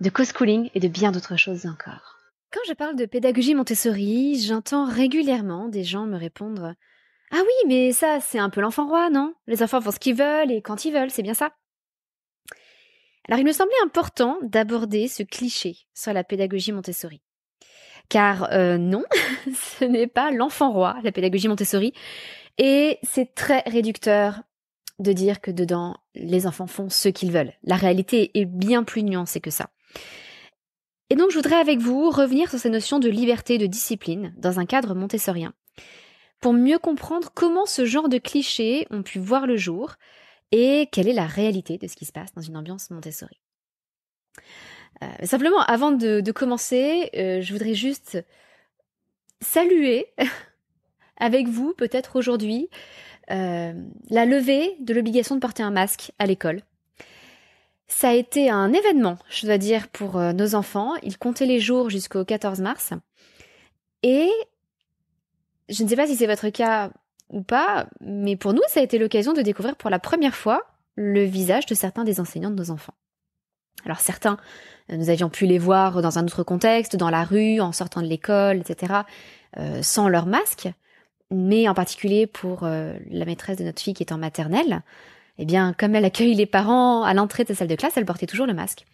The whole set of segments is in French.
de co-schooling et de bien d'autres choses encore. Quand je parle de pédagogie Montessori, j'entends régulièrement des gens me répondre Ah oui, mais ça, c'est un peu l'enfant roi, non Les enfants font ce qu'ils veulent et quand ils veulent, c'est bien ça. Alors il me semblait important d'aborder ce cliché sur la pédagogie Montessori. Car euh, non, ce n'est pas l'enfant roi, la pédagogie Montessori. Et c'est très réducteur de dire que dedans, les enfants font ce qu'ils veulent. La réalité est bien plus nuancée que ça. Et donc je voudrais avec vous revenir sur ces notions de liberté de discipline dans un cadre montessorien, pour mieux comprendre comment ce genre de clichés ont pu voir le jour et quelle est la réalité de ce qui se passe dans une ambiance Montessori. Euh, simplement, avant de, commencer, euh, je voudrais juste saluer avec vous, peut-être aujourd'hui, euh, la levée de l'obligation de porter un masque à l'école ça a été un événement, je dois dire, pour euh, nos enfants. Ils comptaient les jours jusqu'au 14 mars. Et je ne sais pas si c'est votre cas ou pas, mais pour nous, ça a été l'occasion de découvrir pour la première fois le visage de certains des enseignants de nos enfants. Alors certains, euh, nous avions pu les voir dans un autre contexte, dans la rue, en sortant de l'école, etc., euh, sans leur masque, mais en particulier pour la maîtresse de notre fille qui est en maternelle, eh bien, comme elle accueille les parents à l'entrée de sa salle de classe, elle portait toujours le masque.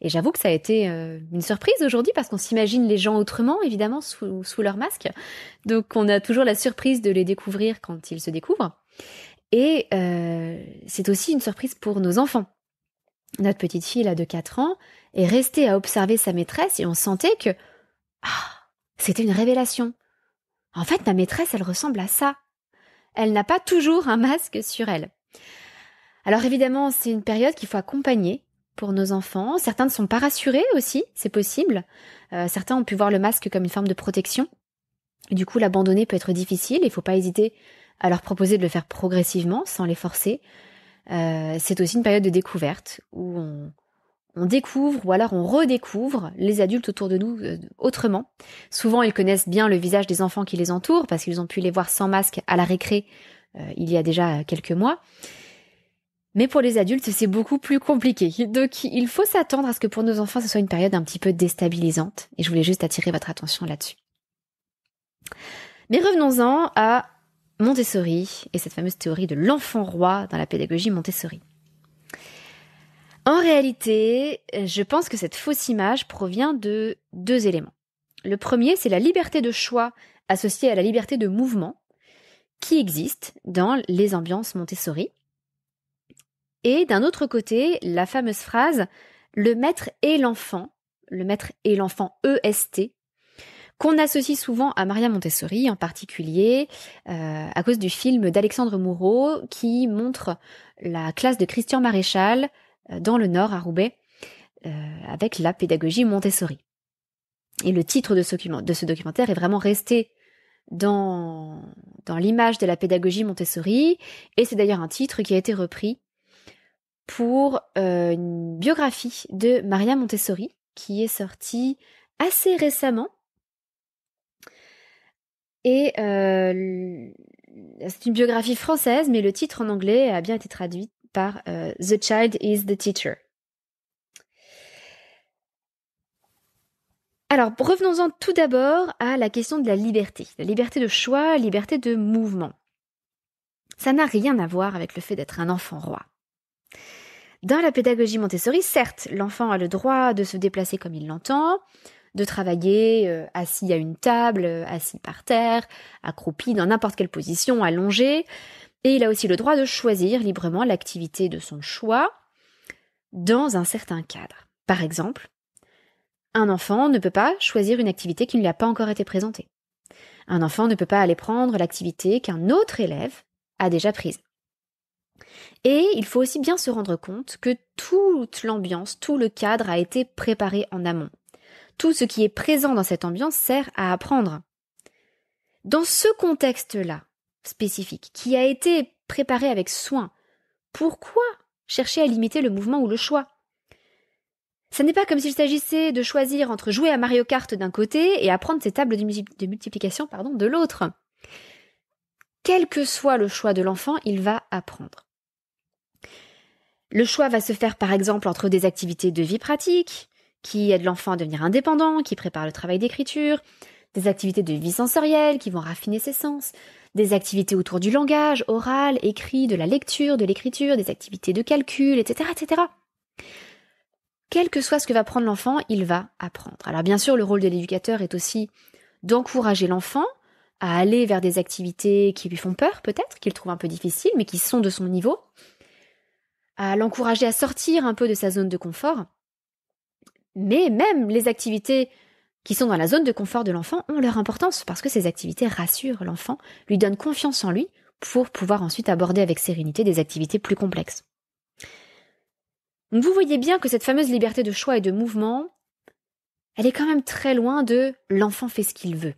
Et j'avoue que ça a été euh, une surprise aujourd'hui parce qu'on s'imagine les gens autrement, évidemment, sous, leur masque. Donc on a toujours la surprise de les découvrir quand ils se découvrent. Et euh, c'est aussi une surprise pour nos enfants. Notre petite fille, là, de 4 ans, est restée à observer sa maîtresse et on sentait que ah, c'était une révélation. En fait, ma maîtresse, elle ressemble à ça. Elle n'a pas toujours un masque sur elle. Alors évidemment, c'est une période qu'il faut accompagner pour nos enfants. Certains ne sont pas rassurés aussi, c'est possible. Euh, certains ont pu voir le masque comme une forme de protection. Du coup, l'abandonner peut être difficile. Il ne faut pas hésiter à leur proposer de le faire progressivement, sans les forcer. Euh, c'est aussi une période de découverte où on, découvre ou alors on redécouvre les adultes autour de nous euh, autrement. Souvent, ils connaissent bien le visage des enfants qui les entourent parce qu'ils ont pu les voir sans masque à la récré il y a déjà quelques mois. Mais pour les adultes, c'est beaucoup plus compliqué. Donc, il faut s'attendre à ce que pour nos enfants, ce soit une période un petit peu déstabilisante. Et je voulais juste attirer votre attention là-dessus. Mais revenons-en à Montessori et cette fameuse théorie de l'enfant roi dans la pédagogie Montessori. En réalité, je pense que cette fausse image provient de deux éléments. Le premier, c'est la liberté de choix associée à la liberté de mouvement qui existe dans les ambiances Montessori et d'un autre côté, la fameuse phrase le maître et l'enfant, le maître et l'enfant EST, qu'on associe souvent à Maria Montessori en particulier, euh, à cause du film d'Alexandre Moureau qui montre la classe de Christian Maréchal euh, dans le Nord, à Roubaix, euh, avec la pédagogie Montessori. Et le titre de ce, de ce documentaire est vraiment resté dans, dans l'image de la pédagogie Montessori, et c'est d'ailleurs un titre qui a été repris pour euh, une biographie de Maria Montessori qui est sortie assez récemment. Et euh, c'est une biographie française, mais le titre en anglais a bien été traduit par euh, The Child is the Teacher. Alors, revenons-en tout d'abord à la question de la liberté, la liberté de choix, liberté de mouvement. Ça n'a rien à voir avec le fait d'être un enfant roi. Dans la pédagogie Montessori, certes, l'enfant a le droit de se déplacer comme il l'entend, de travailler euh, assis à une table, euh, assis par terre, accroupi dans n'importe quelle position, allongé, et il a aussi le droit de choisir librement l'activité de son choix dans un certain cadre. Par exemple, un enfant ne peut pas choisir une activité qui ne lui a pas encore été présentée. Un enfant ne peut pas aller prendre l'activité qu'un autre élève a déjà prise. Et il faut aussi bien se rendre compte que toute l'ambiance, tout le cadre a été préparé en amont. Tout ce qui est présent dans cette ambiance sert à apprendre. Dans ce contexte-là, spécifique, qui a été préparé avec soin, pourquoi chercher à limiter le mouvement ou le choix Ce n'est pas comme s'il s'agissait de choisir entre jouer à Mario Kart d'un côté et apprendre ses tables de, multiplication pardon, de l'autre. Quel que soit le choix de l'enfant, il va apprendre. Le choix va se faire par exemple entre des activités de vie pratique, qui aident l'enfant à devenir indépendant, qui préparent le travail d'écriture, des activités de vie sensorielle qui vont raffiner ses sens, des activités autour du langage, oral, écrit, de la lecture, de l'écriture, des activités de calcul, etc., etc. Quel que soit ce que va prendre l'enfant, il va apprendre. Alors bien sûr, le rôle de l'éducateur est aussi d'encourager l'enfant à aller vers des activités qui lui font peur, peut-être, qu'il trouve un peu difficiles, mais qui sont de son niveau, à l'encourager à sortir un peu de sa zone de confort. Mais même les activités qui sont dans la zone de confort de l'enfant ont leur importance parce que ces activités rassurent l'enfant, lui donnent confiance en lui pour pouvoir ensuite aborder avec sérénité des activités plus complexes. Vous voyez bien que cette fameuse liberté de choix et de mouvement, elle est quand même très loin de l'enfant fait ce qu'il veut.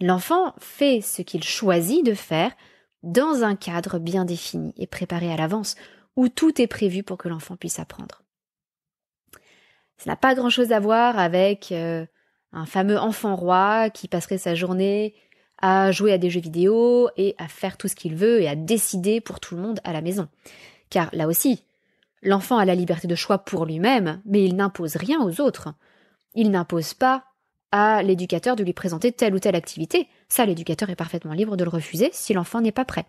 L'enfant fait ce qu'il choisit de faire dans un cadre bien défini et préparé à l'avance, où tout est prévu pour que l'enfant puisse apprendre. Ça n'a pas grand-chose à voir avec euh, un fameux enfant roi qui passerait sa journée à jouer à des jeux vidéo et à faire tout ce qu'il veut et à décider pour tout le monde à la maison. Car là aussi, l'enfant a la liberté de choix pour lui-même, mais il n'impose rien aux autres. Il n'impose pas à l'éducateur de lui présenter telle ou telle activité. Ça, l'éducateur est parfaitement libre de le refuser si l'enfant n'est pas prêt.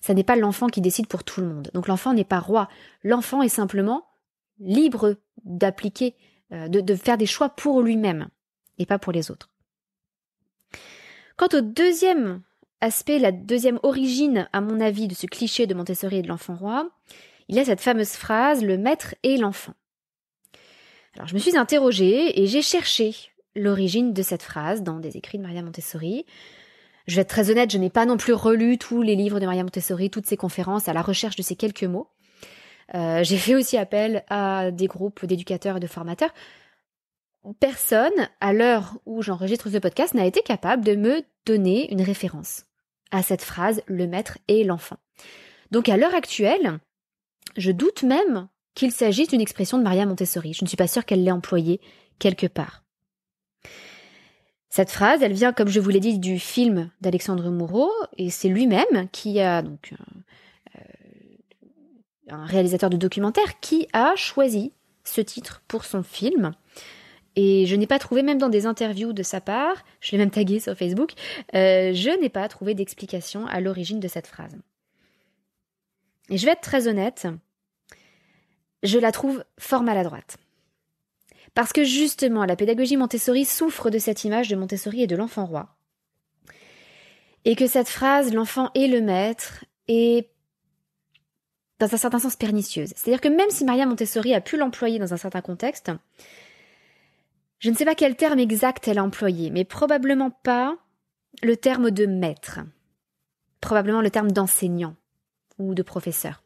Ça n'est pas l'enfant qui décide pour tout le monde. Donc l'enfant n'est pas roi. L'enfant est simplement libre d'appliquer, euh, de, de faire des choix pour lui-même et pas pour les autres. Quant au deuxième aspect, la deuxième origine, à mon avis, de ce cliché de Montessori et de l'enfant roi, il y a cette fameuse phrase le maître et l'enfant. Alors je me suis interrogée et j'ai cherché l'origine de cette phrase dans des écrits de Maria Montessori. Je vais être très honnête, je n'ai pas non plus relu tous les livres de Maria Montessori, toutes ses conférences à la recherche de ces quelques mots. Euh, j'ai fait aussi appel à des groupes d'éducateurs et de formateurs. Personne, à l'heure où j'enregistre ce podcast, n'a été capable de me donner une référence à cette phrase le maître et l'enfant. Donc à l'heure actuelle, je doute même qu'il s'agisse d'une expression de Maria Montessori. Je ne suis pas sûre qu'elle l'ait employée quelque part. Cette phrase, elle vient, comme je vous l'ai dit, du film d'Alexandre Moreau, et c'est lui-même qui a, donc, euh, euh, un réalisateur de documentaire, qui a choisi ce titre pour son film. Et je n'ai pas trouvé, même dans des interviews de sa part, je l'ai même tagué sur Facebook, euh, je n'ai pas trouvé d'explication à l'origine de cette phrase. Et je vais être très honnête, je la trouve fort maladroite. Parce que justement, la pédagogie Montessori souffre de cette image de Montessori et de l'enfant roi. Et que cette phrase, l'enfant est le maître, est dans un certain sens pernicieuse. C'est-à-dire que même si Maria Montessori a pu l'employer dans un certain contexte, je ne sais pas quel terme exact elle a employé, mais probablement pas le terme de maître, probablement le terme d'enseignant ou de professeur.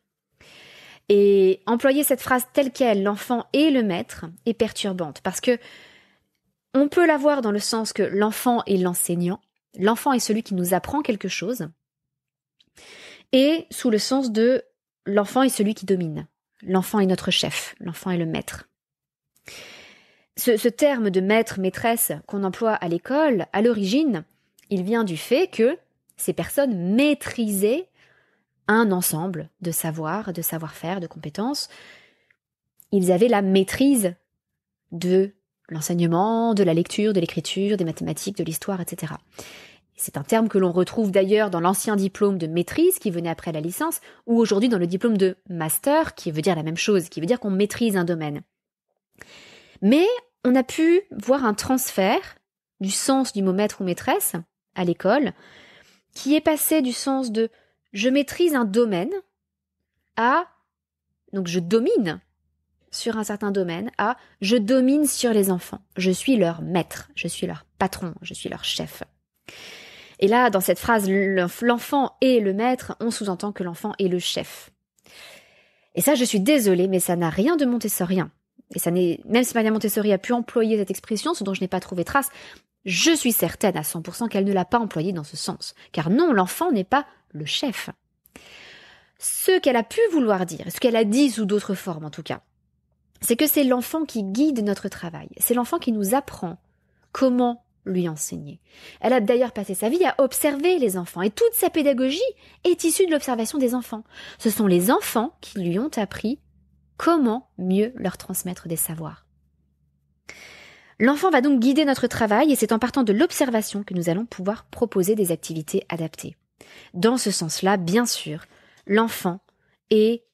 Et employer cette phrase telle qu'elle, l'enfant et le maître, est perturbante parce que on peut voir dans le sens que l'enfant est l'enseignant, l'enfant est celui qui nous apprend quelque chose, et sous le sens de l'enfant est celui qui domine, l'enfant est notre chef, l'enfant est le maître. Ce, ce terme de maître, maîtresse qu'on emploie à l'école, à l'origine, il vient du fait que ces personnes maîtrisaient un ensemble de savoirs, de savoir-faire, de compétences. Ils avaient la maîtrise de l'enseignement, de la lecture, de l'écriture, des mathématiques, de l'histoire, etc. C'est un terme que l'on retrouve d'ailleurs dans l'ancien diplôme de maîtrise qui venait après la licence, ou aujourd'hui dans le diplôme de master qui veut dire la même chose, qui veut dire qu'on maîtrise un domaine. Mais on a pu voir un transfert du sens du mot maître ou maîtresse à l'école, qui est passé du sens de je maîtrise un domaine à donc je domine sur un certain domaine à je domine sur les enfants. Je suis leur maître, je suis leur patron, je suis leur chef. Et là, dans cette phrase, l'enfant est le maître, on sous-entend que l'enfant est le chef. Et ça, je suis désolée, mais ça n'a rien de Montessorien. Et ça n'est, même si Maria Montessori a pu employer cette expression, ce dont je n'ai pas trouvé trace, je suis certaine à 100% qu'elle ne l'a pas employée dans ce sens. Car non, l'enfant n'est pas le chef. Ce qu'elle a pu vouloir dire, ce qu'elle a dit sous d'autres formes en tout cas, c'est que c'est l'enfant qui guide notre travail, c'est l'enfant qui nous apprend comment lui enseigner. Elle a d'ailleurs passé sa vie à observer les enfants et toute sa pédagogie est issue de l'observation des enfants. Ce sont les enfants qui lui ont appris comment mieux leur transmettre des savoirs. L'enfant va donc guider notre travail et c'est en partant de l'observation que nous allons pouvoir proposer des activités adaptées. Dans ce sens-là, bien sûr, l'enfant est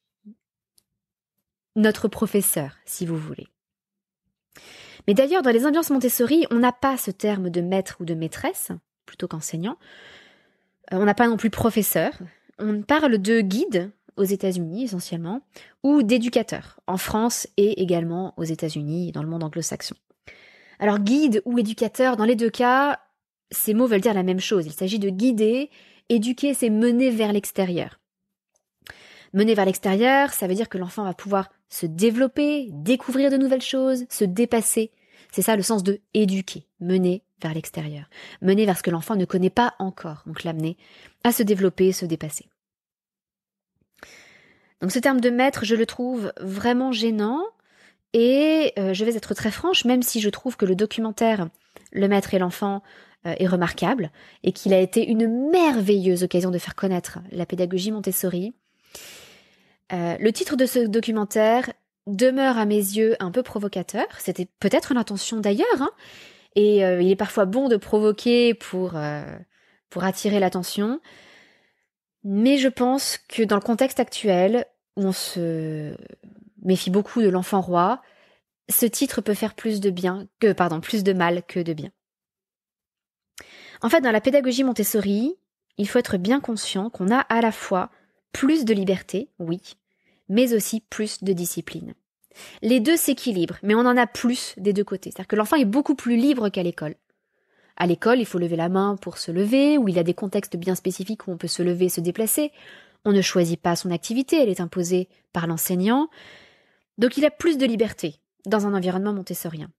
notre professeur, si vous voulez. Mais d'ailleurs, dans les ambiances Montessori, on n'a pas ce terme de maître ou de maîtresse, plutôt qu'enseignant. Euh, on n'a pas non plus professeur. On parle de guide aux États-Unis essentiellement, ou d'éducateur en France et également aux États-Unis et dans le monde anglo-saxon. Alors guide ou éducateur, dans les deux cas, ces mots veulent dire la même chose. Il s'agit de guider Éduquer, c'est mener vers l'extérieur. Mener vers l'extérieur, ça veut dire que l'enfant va pouvoir se développer, découvrir de nouvelles choses, se dépasser. C'est ça le sens de éduquer, mener vers l'extérieur, mener vers ce que l'enfant ne connaît pas encore, donc l'amener à se développer, se dépasser. Donc ce terme de maître, je le trouve vraiment gênant et euh, je vais être très franche, même si je trouve que le documentaire Le maître et l'enfant euh, est remarquable et qu'il a été une merveilleuse occasion de faire connaître la pédagogie Montessori. Euh, le titre de ce documentaire demeure à mes yeux un peu provocateur. C'était peut-être l'intention d'ailleurs. Hein. et euh, il est parfois bon de provoquer pour, pour attirer l'attention. Mais je pense que dans le contexte actuel, où on se méfie beaucoup de l'enfant roi, ce titre peut faire plus de bien que, pardon, plus de mal que de bien. En fait, dans la pédagogie Montessori, il faut être bien conscient qu'on a à la fois plus de liberté, oui, mais aussi plus de discipline. Les deux s'équilibrent, mais on en a plus des deux côtés. C'est-à-dire que l'enfant est beaucoup plus libre qu'à l'école. À l'école, il faut lever la main pour se lever, ou il y a des contextes bien spécifiques où on peut se lever et se déplacer. On ne choisit pas son activité, elle est imposée par l'enseignant. Donc il a plus de liberté dans un environnement montessorien.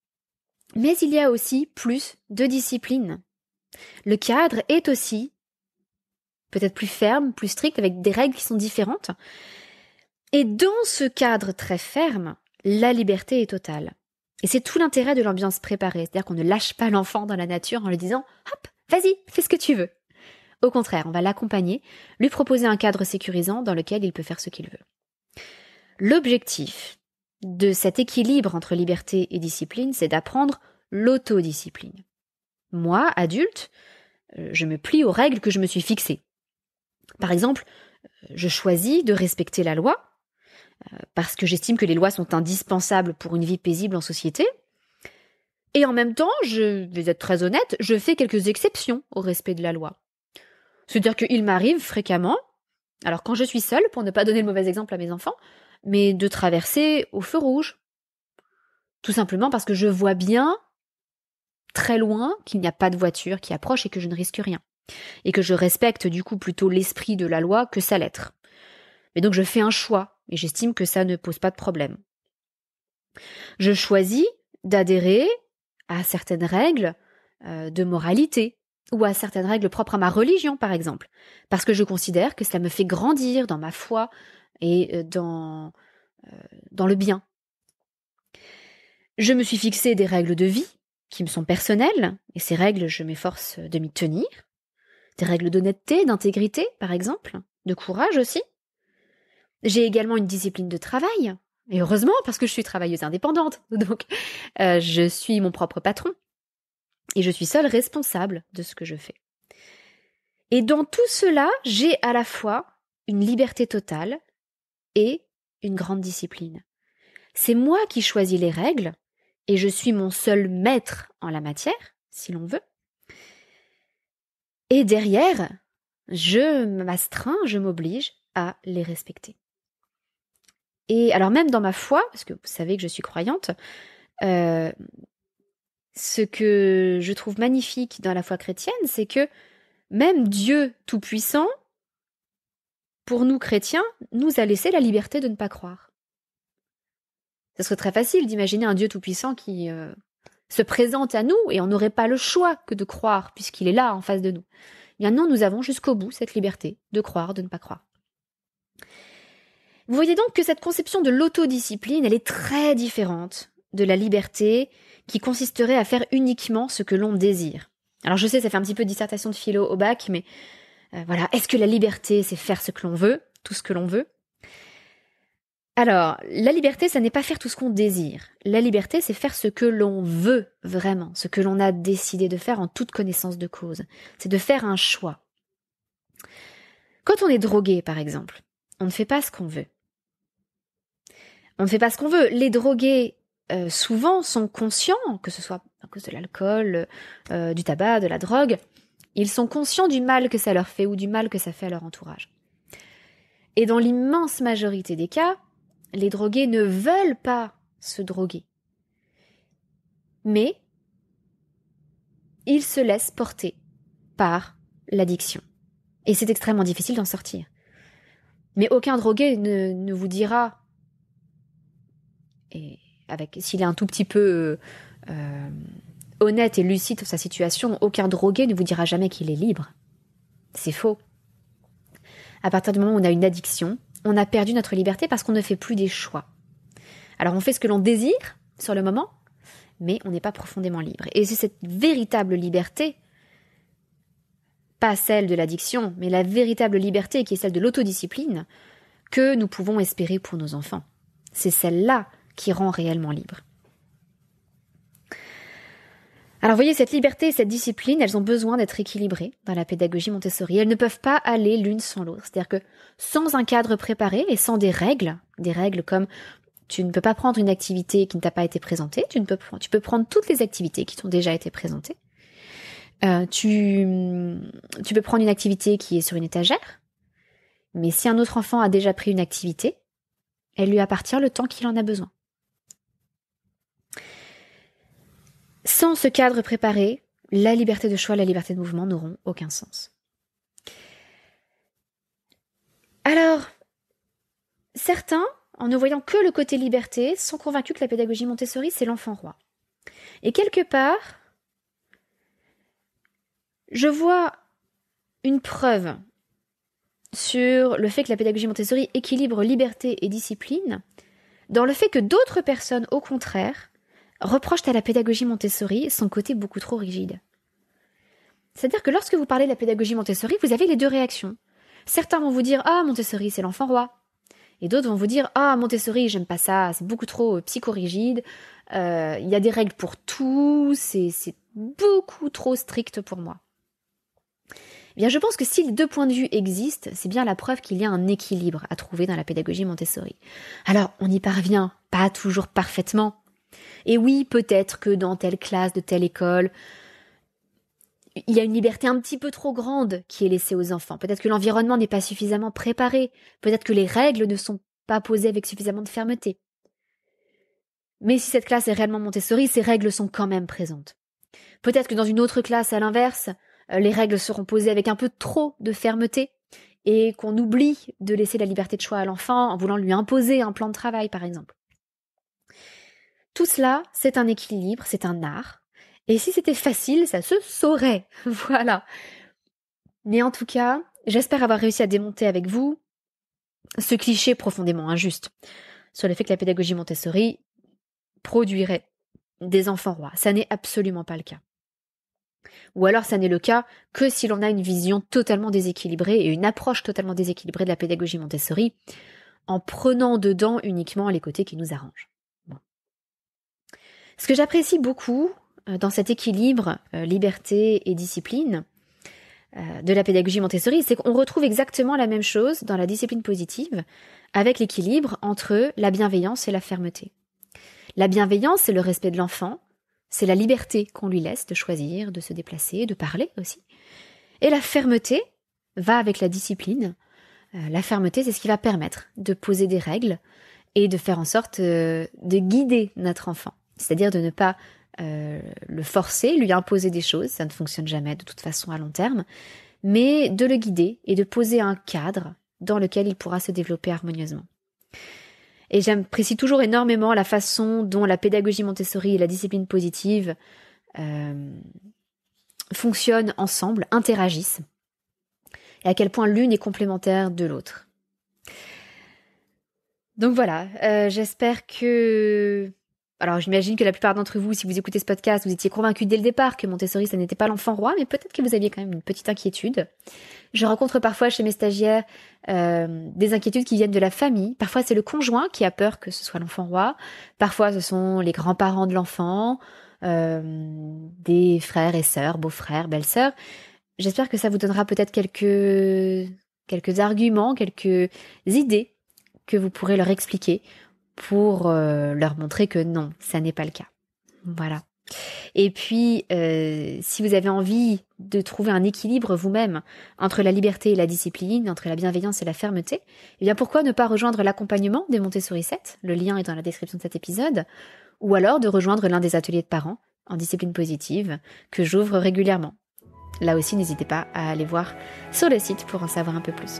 Mais il y a aussi plus de discipline le cadre est aussi peut-être plus ferme, plus strict, avec des règles qui sont différentes. Et dans ce cadre très ferme, la liberté est totale. Et c'est tout l'intérêt de l'ambiance préparée, c'est-à-dire qu'on ne lâche pas l'enfant dans la nature en lui disant Hop, vas-y, fais ce que tu veux. Au contraire, on va l'accompagner, lui proposer un cadre sécurisant dans lequel il peut faire ce qu'il veut. L'objectif de cet équilibre entre liberté et discipline, c'est d'apprendre l'autodiscipline. Moi, adulte, euh, je me plie aux règles que je me suis fixées. Par exemple, euh, je choisis de respecter la loi, euh, parce que j'estime que les lois sont indispensables pour une vie paisible en société. Et en même temps, je vais être très honnête, je fais quelques exceptions au respect de la loi. C'est-à-dire qu'il m'arrive fréquemment, alors quand je suis seule, pour ne pas donner le mauvais exemple à mes enfants, mais de traverser au feu rouge. Tout simplement parce que je vois bien très loin, qu'il n'y a pas de voiture qui approche et que je ne risque rien. Et que je respecte du coup plutôt l'esprit de la loi que sa lettre. Mais donc je fais un choix, et j'estime que ça ne pose pas de problème. Je choisis d'adhérer à certaines règles euh, de moralité, ou à certaines règles propres à ma religion, par exemple, parce que je considère que cela me fait grandir dans ma foi et euh, dans, euh, dans le bien. Je me suis fixé des règles de vie, qui me sont personnelles, et ces règles, je m'efforce de m'y tenir. Des règles d'honnêteté, d'intégrité, par exemple, de courage aussi. J'ai également une discipline de travail, et heureusement parce que je suis travailleuse indépendante, donc euh, je suis mon propre patron, et je suis seule responsable de ce que je fais. Et dans tout cela, j'ai à la fois une liberté totale et une grande discipline. C'est moi qui choisis les règles, et je suis mon seul maître en la matière, si l'on veut. Et derrière, je m'astreins, je m'oblige à les respecter. Et alors même dans ma foi, parce que vous savez que je suis croyante, euh, ce que je trouve magnifique dans la foi chrétienne, c'est que même Dieu Tout-Puissant, pour nous chrétiens, nous a laissé la liberté de ne pas croire. Ce serait très facile d'imaginer un Dieu tout-puissant qui euh, se présente à nous et on n'aurait pas le choix que de croire puisqu'il est là en face de nous. Eh bien non, nous avons jusqu'au bout cette liberté de croire, de ne pas croire. Vous voyez donc que cette conception de l'autodiscipline, elle est très différente de la liberté qui consisterait à faire uniquement ce que l'on désire. Alors je sais, ça fait un petit peu dissertation de philo au bac, mais euh, voilà, est-ce que la liberté, c'est faire ce que l'on veut, tout ce que l'on veut alors, la liberté, ça n'est pas faire tout ce qu'on désire. La liberté, c'est faire ce que l'on veut vraiment, ce que l'on a décidé de faire en toute connaissance de cause. C'est de faire un choix. Quand on est drogué, par exemple, on ne fait pas ce qu'on veut. On ne fait pas ce qu'on veut. Les drogués, euh, souvent, sont conscients, que ce soit à cause de l'alcool, euh, du tabac, de la drogue, ils sont conscients du mal que ça leur fait ou du mal que ça fait à leur entourage. Et dans l'immense majorité des cas, les drogués ne veulent pas se droguer. Mais ils se laissent porter par l'addiction. Et c'est extrêmement difficile d'en sortir. Mais aucun drogué ne, vous dira, et avec s'il est un tout petit peu euh, honnête et lucide sur sa situation, aucun drogué ne vous dira jamais qu'il est libre. C'est faux. À partir du moment où on a une addiction, on a perdu notre liberté parce qu'on ne fait plus des choix. Alors on fait ce que l'on désire sur le moment, mais on n'est pas profondément libre. Et c'est cette véritable liberté, pas celle de l'addiction, mais la véritable liberté qui est celle de l'autodiscipline, que nous pouvons espérer pour nos enfants. C'est celle-là qui rend réellement libre. Alors voyez, cette liberté et cette discipline, elles ont besoin d'être équilibrées dans la pédagogie Montessori. Elles ne peuvent pas aller l'une sans l'autre. C'est-à-dire que sans un cadre préparé et sans des règles, des règles comme tu ne peux pas prendre une activité qui ne t'a pas été présentée, tu, ne peux, tu peux prendre toutes les activités qui t'ont déjà été présentées. Euh, tu, tu peux prendre une activité qui est sur une étagère, mais si un autre enfant a déjà pris une activité, elle lui appartient le temps qu'il en a besoin. Sans ce cadre préparé, la liberté de choix, la liberté de mouvement n'auront aucun sens. Alors, certains, en ne voyant que le côté liberté, sont convaincus que la pédagogie Montessori, c'est l'enfant roi. Et quelque part, je vois une preuve sur le fait que la pédagogie Montessori équilibre liberté et discipline dans le fait que d'autres personnes, au contraire, reprochent à la pédagogie Montessori son côté beaucoup trop rigide. C'est-à-dire que lorsque vous parlez de la pédagogie Montessori, vous avez les deux réactions. Certains vont vous dire Ah, Montessori, c'est l'enfant roi. Et d'autres vont vous dire Ah, Montessori, j'aime pas ça, c'est beaucoup trop euh, psychorigide, euh, il y a des règles pour tout, c'est beaucoup trop strict pour moi. Eh bien, je pense que si les deux points de vue existent, c'est bien la preuve qu'il y a un équilibre à trouver dans la pédagogie Montessori. Alors, on y parvient, pas toujours parfaitement, et oui, peut-être que dans telle classe, de telle école, il y a une liberté un petit peu trop grande qui est laissée aux enfants. Peut-être que l'environnement n'est pas suffisamment préparé. Peut-être que les règles ne sont pas posées avec suffisamment de fermeté. Mais si cette classe est réellement Montessori, ces règles sont quand même présentes. Peut-être que dans une autre classe, à l'inverse, euh, les règles seront posées avec un peu trop de fermeté et qu'on oublie de laisser la liberté de choix à l'enfant en voulant lui imposer un plan de travail, par exemple. Tout cela, c'est un équilibre, c'est un art. Et si c'était facile, ça se saurait. Voilà. Mais en tout cas, j'espère avoir réussi à démonter avec vous ce cliché profondément injuste sur le fait que la pédagogie Montessori produirait des enfants rois. Ça n'est absolument pas le cas. Ou alors ça n'est le cas que si l'on a une vision totalement déséquilibrée et une approche totalement déséquilibrée de la pédagogie Montessori en prenant dedans uniquement les côtés qui nous arrangent. Ce que j'apprécie beaucoup euh, dans cet équilibre euh, liberté et discipline euh, de la pédagogie Montessori, c'est qu'on retrouve exactement la même chose dans la discipline positive, avec l'équilibre entre la bienveillance et la fermeté. La bienveillance, c'est le respect de l'enfant, c'est la liberté qu'on lui laisse de choisir, de se déplacer, de parler aussi. Et la fermeté va avec la discipline. la fermeté, c'est ce qui va permettre de poser des règles et de faire en sorte de guider notre enfant. C'est-à-dire de ne pas euh, le forcer, lui imposer des choses, ça ne fonctionne jamais de toute façon à long terme, mais de le guider et de poser un cadre dans lequel il pourra se développer harmonieusement. Et j'apprécie toujours énormément la façon dont la pédagogie Montessori et la discipline positive euh, fonctionnent ensemble, interagissent, et à quel point l'une est complémentaire de l'autre. Donc voilà, euh, j'espère que alors j'imagine que la plupart d'entre vous, si vous écoutez ce podcast, vous étiez convaincus dès le départ que Montessori, ça n'était pas l'enfant roi, mais peut-être que vous aviez quand même une petite inquiétude. Je rencontre parfois chez mes stagiaires euh, des inquiétudes qui viennent de la famille. Parfois c'est le conjoint qui a peur que ce soit l'enfant roi. Parfois ce sont les grands-parents de l'enfant, euh, des frères et sœurs, beaux-frères, belles-sœurs. J'espère que ça vous donnera peut-être quelques quelques arguments, quelques idées que vous pourrez leur expliquer pour euh, leur montrer que non, ça n'est pas le cas. Voilà. Et puis, euh, si vous avez envie de trouver un équilibre vous-même entre la liberté et la discipline, entre la bienveillance et la fermeté, eh bien pourquoi ne pas rejoindre l'accompagnement des Montessori 7 Le lien est dans la description de cet épisode. Ou alors de rejoindre l'un des ateliers de parents en discipline positive que j'ouvre régulièrement. Là aussi, n'hésitez pas à aller voir sur le site pour en savoir un peu plus.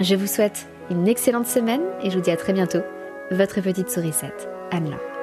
Je vous souhaite une excellente semaine et je vous dis à très bientôt votre petite sourisette, Anne-Laure.